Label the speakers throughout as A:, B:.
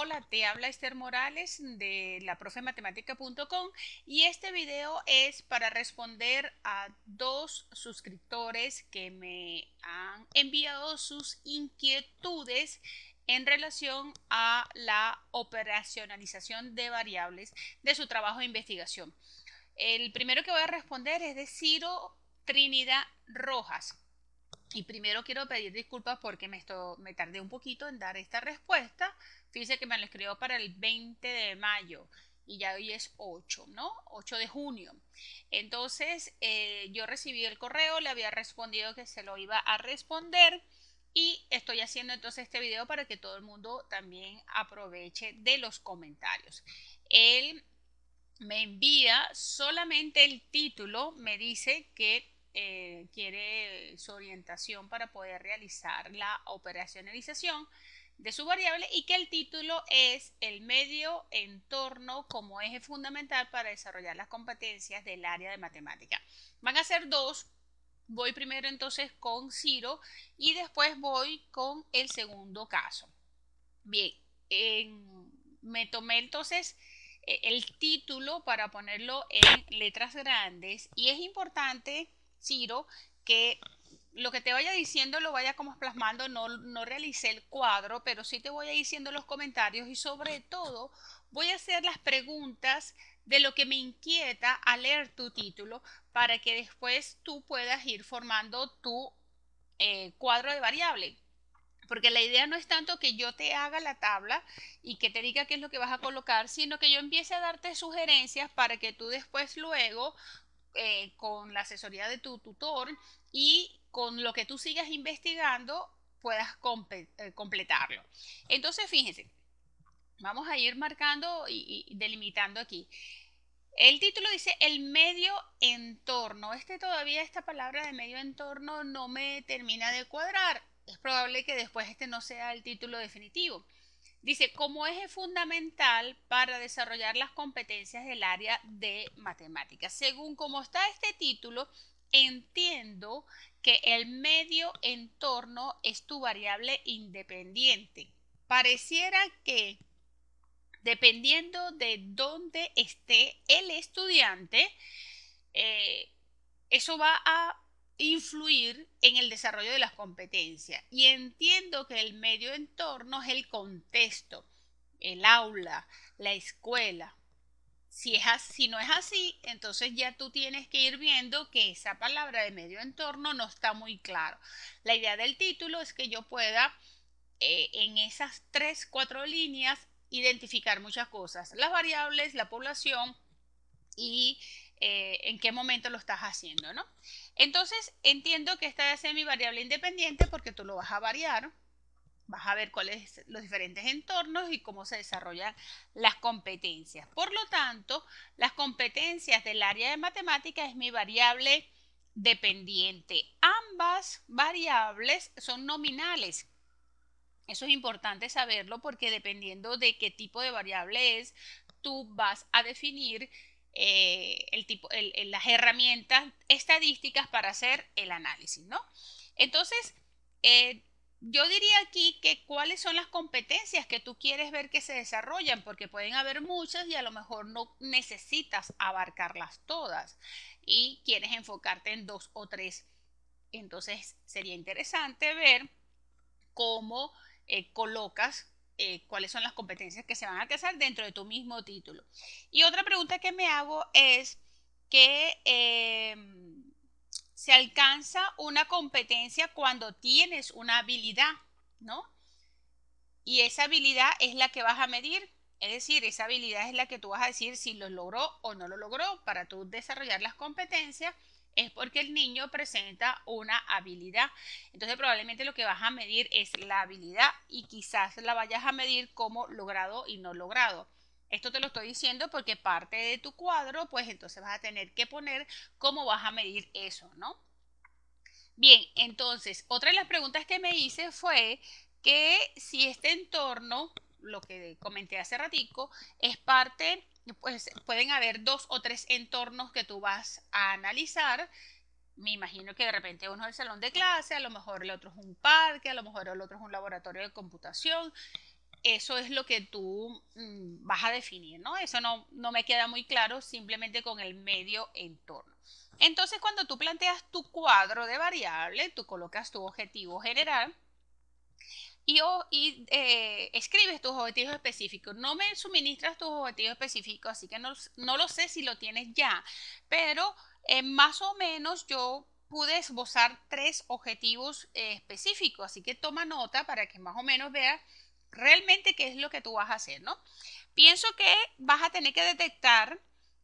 A: Hola, te habla Esther Morales de la profematemática.com y este video es para responder a dos suscriptores que me han enviado sus inquietudes en relación a la operacionalización de variables de su trabajo de investigación. El primero que voy a responder es de Ciro Trinidad Rojas. Y primero quiero pedir disculpas porque me tardé un poquito en dar esta respuesta. Fíjese que me lo escribió para el 20 de mayo y ya hoy es 8, ¿no? 8 de junio. Entonces, eh, yo recibí el correo, le había respondido que se lo iba a responder y estoy haciendo entonces este video para que todo el mundo también aproveche de los comentarios. Él me envía solamente el título, me dice que eh, quiere su orientación para poder realizar la operacionalización de su variable y que el título es el medio entorno como eje fundamental para desarrollar las competencias del área de matemática. Van a ser dos. Voy primero entonces con Ciro y después voy con el segundo caso. Bien, me tomé entonces eh, el título para ponerlo en letras grandes y es importante, Ciro, que lo que te vaya diciendo lo vaya como plasmando, no, no realicé el cuadro, pero sí te voy a ir diciendo los comentarios y sobre todo voy a hacer las preguntas de lo que me inquieta al leer tu título para que después tú puedas ir formando tu eh, cuadro de variable. Porque la idea no es tanto que yo te haga la tabla y que te diga qué es lo que vas a colocar, sino que yo empiece a darte sugerencias para que tú después luego, eh, con la asesoría de tu tutor, y con lo que tú sigas investigando puedas eh, completarlo. Entonces, fíjense, vamos a ir marcando y, delimitando aquí. El título dice el medio entorno. Este todavía, esta palabra de medio entorno no me termina de cuadrar. Es probable que después este no sea el título definitivo. Dice, como es fundamental para desarrollar las competencias del área de matemáticas. Según como está este título, entiendo que el medio entorno es tu variable independiente. Pareciera que dependiendo de dónde esté el estudiante, eh, eso va a influir en el desarrollo de las competencias. Y entiendo que el medio entorno es el contexto, el aula, la escuela, si, es si no es así, entonces ya tú tienes que ir viendo que esa palabra de medio entorno no está muy claro. La idea del título es que yo pueda eh, en esas tres, cuatro líneas identificar muchas cosas, las variables, la población y eh, en qué momento lo estás haciendo, ¿no? Entonces entiendo que esta es mi variable independiente porque tú lo vas a variar, vas a ver cuáles los diferentes entornos y cómo se desarrollan las competencias. Por lo tanto, las competencias del área de matemática es mi variable dependiente. Ambas variables son nominales. Eso es importante saberlo porque dependiendo de qué tipo de variable es, tú vas a definir eh, el tipo, las herramientas estadísticas para hacer el análisis, ¿no? Entonces, eh, yo diría aquí que cuáles son las competencias que tú quieres ver que se desarrollan, porque pueden haber muchas y a lo mejor no necesitas abarcarlas todas y quieres enfocarte en dos o tres. Entonces sería interesante ver cómo eh, colocas eh, cuáles son las competencias que se van a alcanzar dentro de tu mismo título. Y otra pregunta que me hago es que... Em, se alcanza una competencia cuando tienes una habilidad, ¿no? Y esa habilidad es la que vas a medir, es decir, esa habilidad es la que tú vas a decir si lo logró o no lo logró para tú desarrollar las competencias es porque el niño presenta una habilidad. Entonces probablemente lo que vas a medir es la habilidad y quizás la vayas a medir como logrado y no logrado. Esto te lo estoy diciendo porque parte de tu cuadro, pues entonces vas a tener que poner cómo vas a medir eso, ¿no? Bien, entonces, otra de las preguntas que me hice fue que si este entorno, lo que comenté hace ratico, es parte, pues pueden haber dos o tres entornos que tú vas a analizar. Me imagino que de repente uno es el salón de clase, a lo mejor el otro es un parque, a lo mejor el otro es un laboratorio de computación eso es lo que tú mm, vas a definir, ¿no? Eso no, me queda muy claro simplemente con el medio entorno. Entonces, cuando tú planteas tu cuadro de variable, tú colocas tu objetivo general y, eh, escribes tus objetivos específicos. No me suministras tus objetivos específicos, así que no, lo sé si lo tienes ya, pero eh, más o menos yo pude esbozar tres objetivos eh, específicos, así que toma nota para que más o menos veas realmente qué es lo que tú vas a hacer, ¿no? Pienso que vas a tener que detectar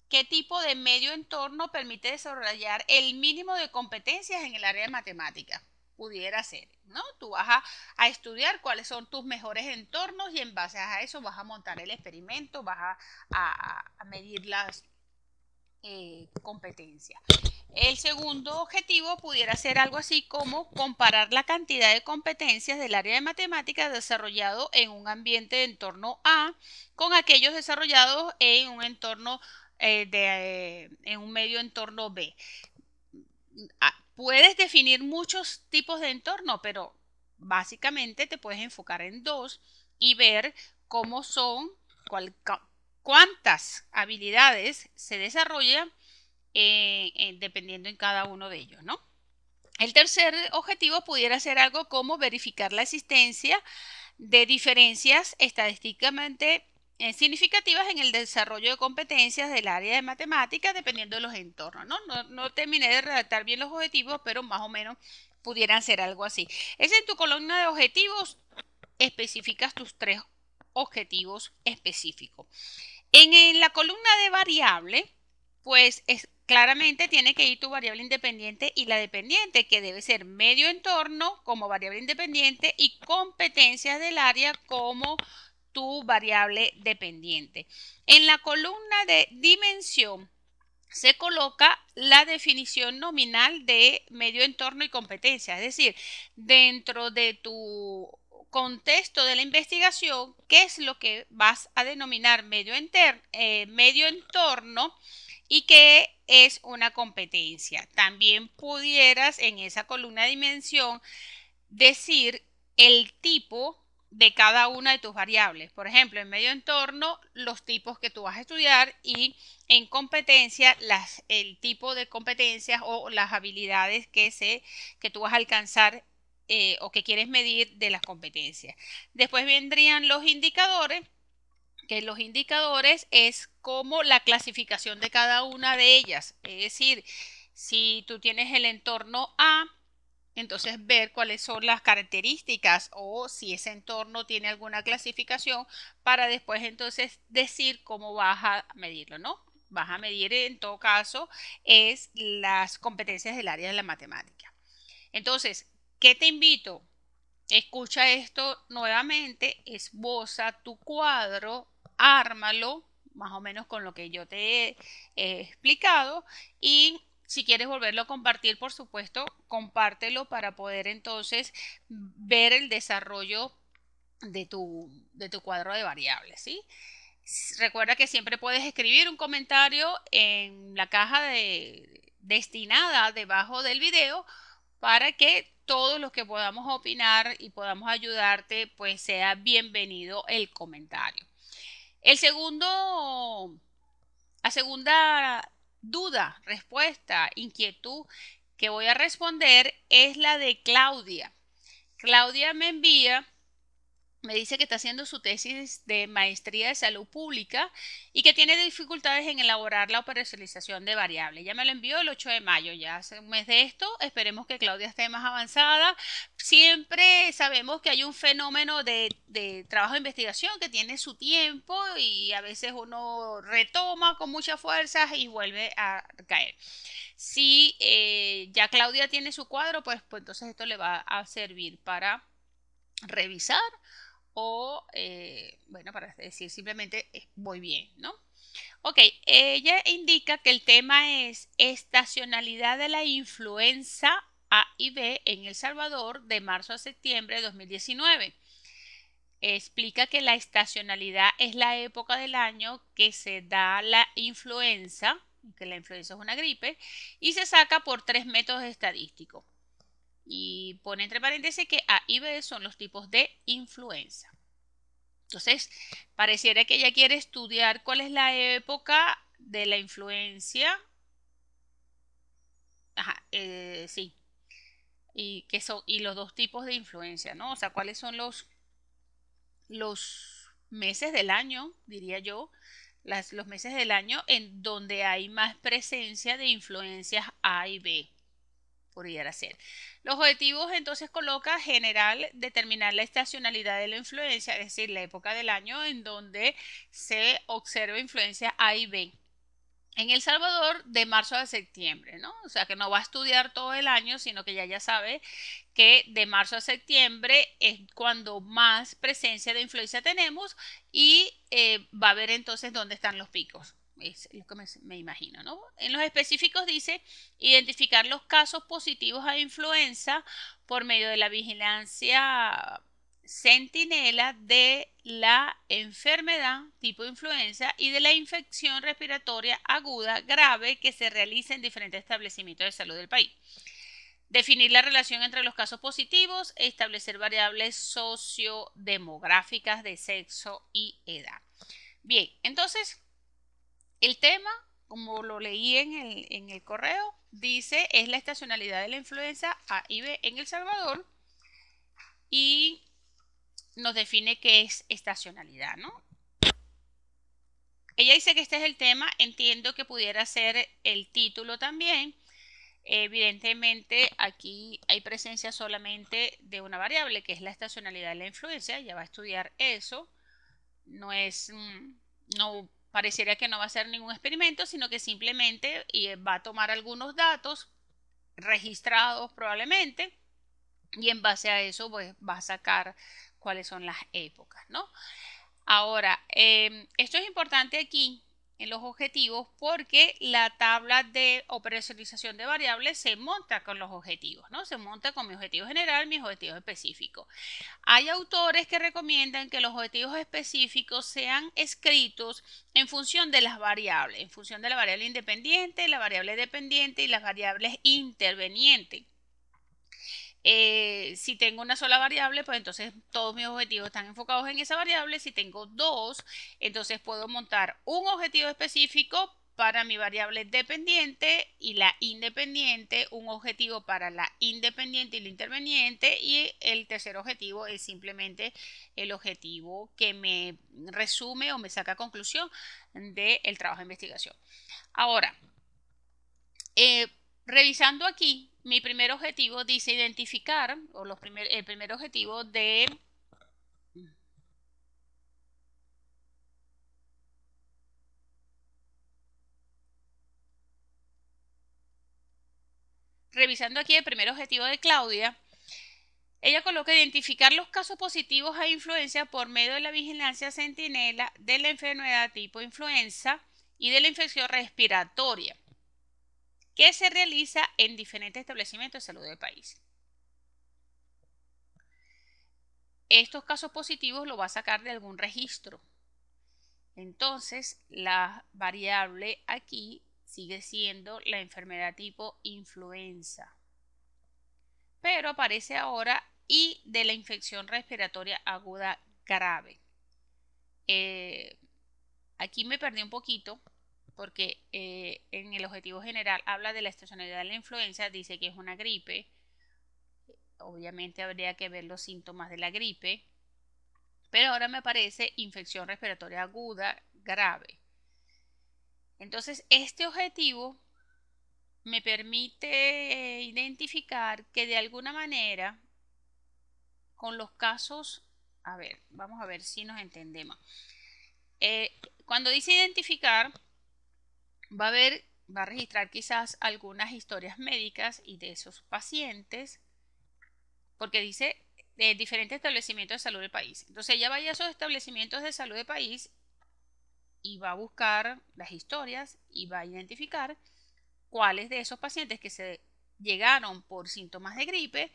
A: qué tipo de medio entorno permite desarrollar el mínimo de competencias en el área de matemática. Pudiera ser, ¿no? Tú vas a, estudiar cuáles son tus mejores entornos y en base a eso vas a montar el experimento, vas a, a, a medir las, eh, competencia. El segundo objetivo pudiera ser algo así como comparar la cantidad de competencias del área de matemáticas desarrollado en un ambiente de entorno A con aquellos desarrollados en un entorno eh, de, eh, en un medio entorno B. Ah, puedes definir muchos tipos de entorno, pero básicamente te puedes enfocar en dos y ver cómo son, cuál, cuántas habilidades se desarrollan eh, eh, dependiendo en cada uno de ellos, ¿no? El tercer objetivo pudiera ser algo como verificar la existencia de diferencias estadísticamente eh, significativas en el desarrollo de competencias del área de matemáticas dependiendo de los entornos. ¿no? No, no terminé de redactar bien los objetivos, pero más o menos pudieran ser algo así. Es en tu columna de objetivos especificas tus tres objetivos específicos. En la columna de variable, pues claramente tiene que ir tu variable independiente y la dependiente, que debe ser medio entorno como variable independiente y competencia del área como tu variable dependiente. En la columna de dimensión se coloca la definición nominal de medio entorno y competencia, es decir, dentro de tu contexto de la investigación, qué es lo que vas a denominar eh, medio, entorno y qué es una competencia. También pudieras en esa columna de dimensión decir el tipo de cada una de tus variables. Por ejemplo, en medio entorno, los tipos que tú vas a estudiar y en competencia, el tipo de competencias o las habilidades que, se, que tú vas a alcanzar eh, o que quieres medir de las competencias. Después vendrían los indicadores, que los indicadores es como la clasificación de cada una de ellas. Es decir, si tú tienes el entorno A, entonces ver cuáles son las características o si ese entorno tiene alguna clasificación para después entonces decir cómo vas a medirlo, ¿no? Vas a medir en todo caso es las competencias del área de la matemática. Entonces, qué te invito? Escucha esto nuevamente, esboza tu cuadro, ármalo, más o menos con lo que yo te he, explicado, y si quieres volverlo a compartir, por supuesto, compártelo para poder entonces ver el desarrollo de tu, cuadro de variables, ¿sí? Recuerda que siempre puedes escribir un comentario en la caja destinada debajo del video para que todos los que podamos opinar y podamos ayudarte, pues sea bienvenido el comentario. El segundo, la segunda duda, respuesta, inquietud que voy a responder es la de Claudia. Claudia me envía me dice que está haciendo su tesis de maestría de salud pública y que tiene dificultades en elaborar la operacionalización de variables. Ya me lo envió el 8 de mayo, ya hace un mes de esto. Esperemos que Claudia esté más avanzada. Siempre sabemos que hay un fenómeno de, trabajo de investigación que tiene su tiempo y a veces uno retoma con mucha fuerza y vuelve a caer. Si eh, ya Claudia tiene su cuadro, pues, pues entonces esto le va a servir para revisar o, eh, bueno, para decir simplemente eh, voy bien, ¿no? Ok, ella indica que el tema es estacionalidad de la influenza A y B en El Salvador de marzo a septiembre de 2019. Explica que la estacionalidad es la época del año que se da la influenza, que la influenza es una gripe, y se saca por tres métodos estadísticos y pone entre paréntesis que A y B son los tipos de influenza. Entonces, pareciera que ella quiere estudiar cuál es la época de la influencia. Ajá, eh, sí. Y, que son, y los dos tipos de influencia, ¿no? O sea, cuáles son los, los meses del año, diría yo, los meses del año en donde hay más presencia de influencias A y B ser. Los objetivos entonces coloca general determinar la estacionalidad de la influencia, es decir, la época del año en donde se observa influencia A y B. En El Salvador de marzo a septiembre, ¿no? O sea que no va a estudiar todo el año, sino que ya ya sabe que de marzo a septiembre es cuando más presencia de influencia tenemos y eh, va a ver entonces dónde están los picos. Es lo que me, imagino, ¿no? En los específicos dice identificar los casos positivos a influenza por medio de la vigilancia centinela de la enfermedad tipo influenza y de la infección respiratoria aguda grave que se realiza en diferentes establecimientos de salud del país. Definir la relación entre los casos positivos, establecer variables sociodemográficas de sexo y edad. Bien, entonces el tema, como lo leí en el, correo, dice es la estacionalidad de la influenza A y B en El Salvador y nos define qué es estacionalidad, ¿no? Ella dice que este es el tema, entiendo que pudiera ser el título también. Evidentemente aquí hay presencia solamente de una variable que es la estacionalidad de la influencia, Ella va a estudiar eso. No es, no pareciera que no va a ser ningún experimento, sino que simplemente eh, va a tomar algunos datos registrados probablemente y en base a eso pues va a sacar cuáles son las épocas, ¿no? Ahora, em, esto es importante aquí los objetivos porque la tabla de operacionalización de variables se monta con los objetivos, ¿no? Se monta con mi objetivo general, mis objetivos específicos. Hay autores que recomiendan que los objetivos específicos sean escritos en función de las variables, en función de la variable independiente, la variable dependiente y las variables intervenientes. Eh, si tengo una sola variable, pues entonces todos mis objetivos están enfocados en esa variable. Si tengo dos, entonces puedo montar un objetivo específico para mi variable dependiente y la independiente, un objetivo para la independiente y la interveniente y el tercer objetivo es simplemente el objetivo que me resume o me saca conclusión del trabajo de investigación. Ahora, eh, revisando aquí, mi primer objetivo dice identificar, o los primer, el primer objetivo de... Revisando aquí el primer objetivo de Claudia, ella coloca identificar los casos positivos a e influencia por medio de la vigilancia centinela de la enfermedad tipo influenza y de la infección respiratoria que se realiza en diferentes establecimientos de salud del país. Estos casos positivos lo va a sacar de algún registro. Entonces, la variable aquí sigue siendo la enfermedad tipo influenza. Pero aparece ahora y de la infección respiratoria aguda grave. Eh, aquí me perdí un poquito porque eh, en el objetivo general habla de la estacionalidad de la influenza, dice que es una gripe. Obviamente habría que ver los síntomas de la gripe, pero ahora me aparece infección respiratoria aguda grave. Entonces, este objetivo me permite identificar que de alguna manera, con los casos, a ver, vamos a ver si nos entendemos. Eh, cuando dice identificar, va a ver, va a registrar quizás algunas historias médicas y de esos pacientes, porque dice de eh, diferentes establecimientos de salud del país. Entonces ella va a esos establecimientos de salud del país y va a buscar las historias y va a identificar cuáles de esos pacientes que se llegaron por síntomas de gripe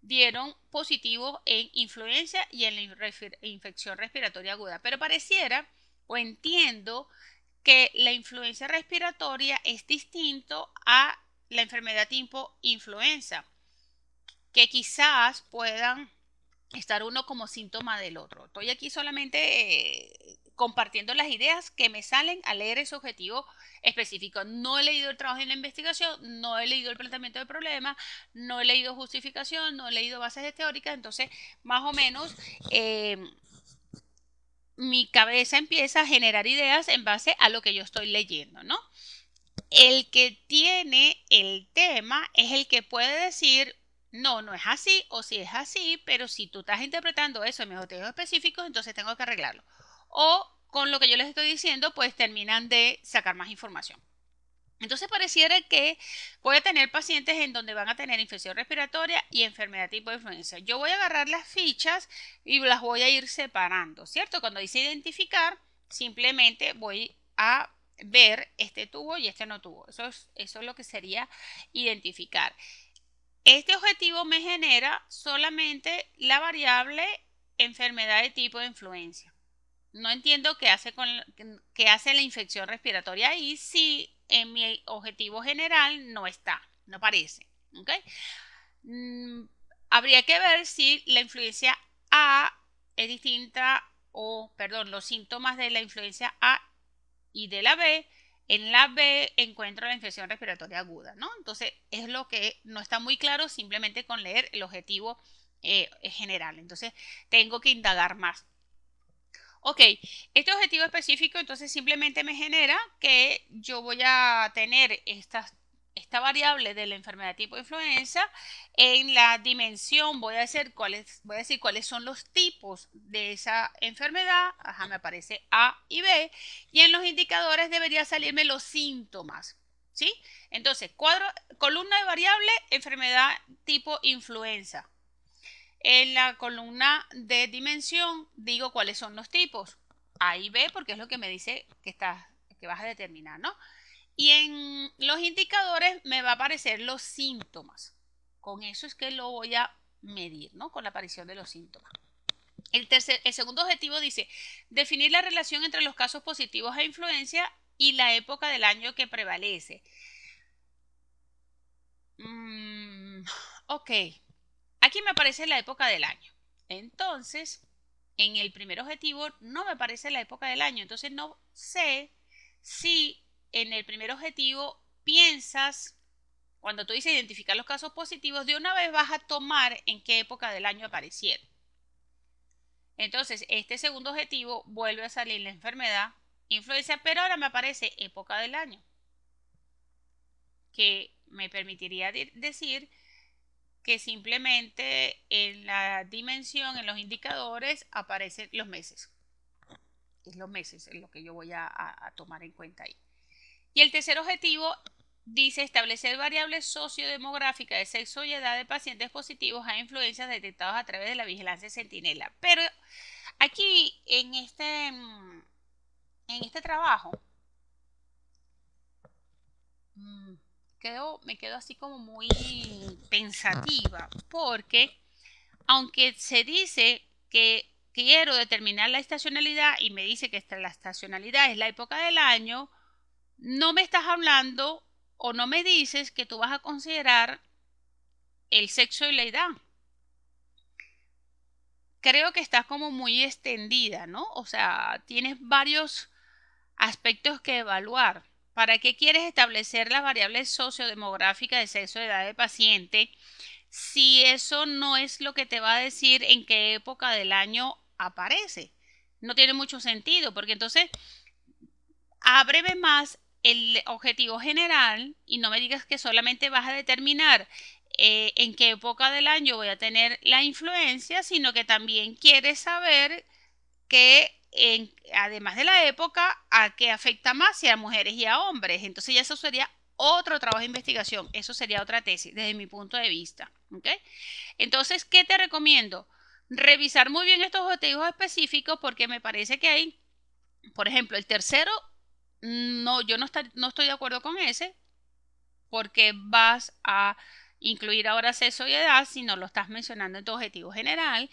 A: dieron positivo en influencia y en la infección respiratoria aguda. Pero pareciera o entiendo que la influencia respiratoria es distinto a la enfermedad tipo influenza, que quizás puedan estar uno como síntoma del otro. Estoy aquí solamente eh, compartiendo las ideas que me salen al leer ese objetivo específico. No he leído el trabajo en la investigación, no he leído el planteamiento del problema, no he leído justificación, no he leído bases de teóricas, entonces más o menos eh, mi cabeza empieza a generar ideas en base a lo que yo estoy leyendo, ¿no? El que tiene el tema es el que puede decir, no, no es así, o si es así, pero si tú estás interpretando eso en mis objetivos específicos, entonces tengo que arreglarlo. O con lo que yo les estoy diciendo, pues terminan de sacar más información. Entonces pareciera que voy a tener pacientes en donde van a tener infección respiratoria y enfermedad tipo de influenza. Yo voy a agarrar las fichas y las voy a ir separando, ¿cierto? Cuando dice identificar, simplemente voy a ver este tubo y este no tubo. Eso es, eso es lo que sería identificar. Este objetivo me genera solamente la variable enfermedad de tipo de influencia. No entiendo qué hace, con, hace la infección respiratoria ahí si en mi objetivo general no está, no aparece. Mm, habría que ver si la influencia A es distinta o, perdón, los síntomas de la influencia A y de la B. En la B encuentro la infección respiratoria aguda, ¿no? Entonces es lo que no está muy claro simplemente con leer el objetivo eh, general. Entonces tengo que indagar más. Ok, este objetivo específico entonces simplemente me genera que yo voy a tener esta variable de la enfermedad tipo influenza, en la dimensión voy a, hacer cuáles, voy a decir cuáles son los tipos de esa enfermedad, ajá, me aparece A y B, y en los indicadores debería salirme los síntomas, ¿sí? Entonces, cuadro, columna de variable, enfermedad tipo influenza, en la columna de dimensión digo cuáles son los tipos. A y B porque es lo que me dice que, que vas a determinar, ¿no? Y en los indicadores me va a aparecer los síntomas. Con eso es que lo voy a medir, ¿no? Con la aparición de los síntomas. El, segundo objetivo dice definir la relación entre los casos positivos a e influencia y la época del año que prevalece. Mm, ok. Aquí me aparece la época del año. Entonces, en el primer objetivo no me aparece la época del año. Entonces, no sé si en el primer objetivo piensas, cuando tú dices identificar los casos positivos, de una vez vas a tomar en qué época del año aparecieron. Entonces, este segundo objetivo vuelve a salir la enfermedad, influencia, pero ahora me aparece época del año, que me permitiría decir que simplemente en la dimensión, en los indicadores, aparecen los meses. Es los meses, es lo que yo voy a, tomar en cuenta ahí. Y el tercer objetivo dice establecer variables sociodemográficas de sexo y edad de pacientes positivos a influencias detectadas a través de la vigilancia centinela. Pero aquí en este, en este trabajo mm, me quedo así como muy pensativa, porque aunque se dice que quiero determinar la estacionalidad y me dice que la estacionalidad es la época del año, no me estás hablando o no me dices que tú vas a considerar el sexo y la edad. Creo que estás como muy extendida, ¿no? O sea, tienes varios aspectos que evaluar. ¿Para qué quieres establecer las variables sociodemográficas de sexo, edad de paciente? Si eso no es lo que te va a decir en qué época del año aparece. No tiene mucho sentido, porque entonces ábreme más el objetivo general y no me digas que solamente vas a determinar eh, en qué época del año voy a tener la influencia, sino que también quieres saber qué además de la época, a qué afecta más si a mujeres y a hombres. Entonces ya eso sería otro trabajo de investigación, eso sería otra tesis desde mi punto de vista. Entonces, ¿qué te recomiendo? Revisar muy bien estos objetivos específicos porque me parece que hay, por ejemplo, el tercero, no, yo no, no estoy de acuerdo con ese porque vas a incluir ahora sexo y edad si no lo estás mencionando en tu objetivo general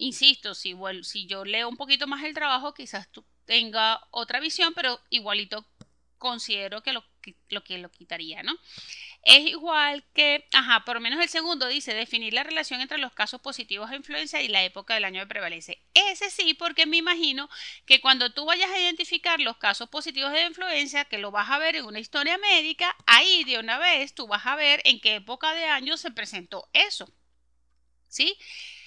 A: insisto, si, si yo leo un poquito más el trabajo, quizás tú tenga otra visión, pero igualito considero que lo lo, quitaría, ¿no? Es igual que, ajá, por lo menos el segundo dice definir la relación entre los casos positivos de influencia y la época del año de prevalece. Ese sí, porque me imagino que cuando tú vayas a identificar los casos positivos de influencia, que lo vas a ver en una historia médica, ahí de una vez tú vas a ver en qué época de año se presentó eso. ¿Sí?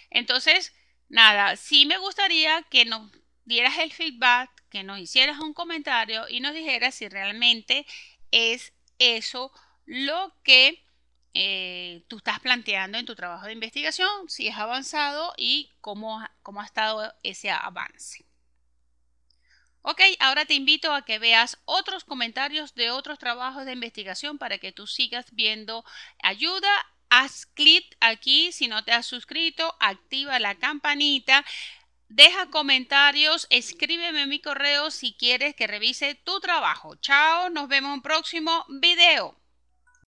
A: Entonces, nada, sí me gustaría que nos dieras el feedback, que nos hicieras un comentario y nos dijeras si realmente es eso lo que eh, tú estás planteando en tu trabajo de investigación, si es avanzado y cómo, cómo ha estado ese avance. Ok, ahora te invito a que veas otros comentarios de otros trabajos de investigación para que tú sigas viendo ayuda haz clic aquí si no te has suscrito, activa la campanita. Deja comentarios, escríbeme mi correo si quieres que revise tu trabajo. Chao, nos vemos en un próximo video.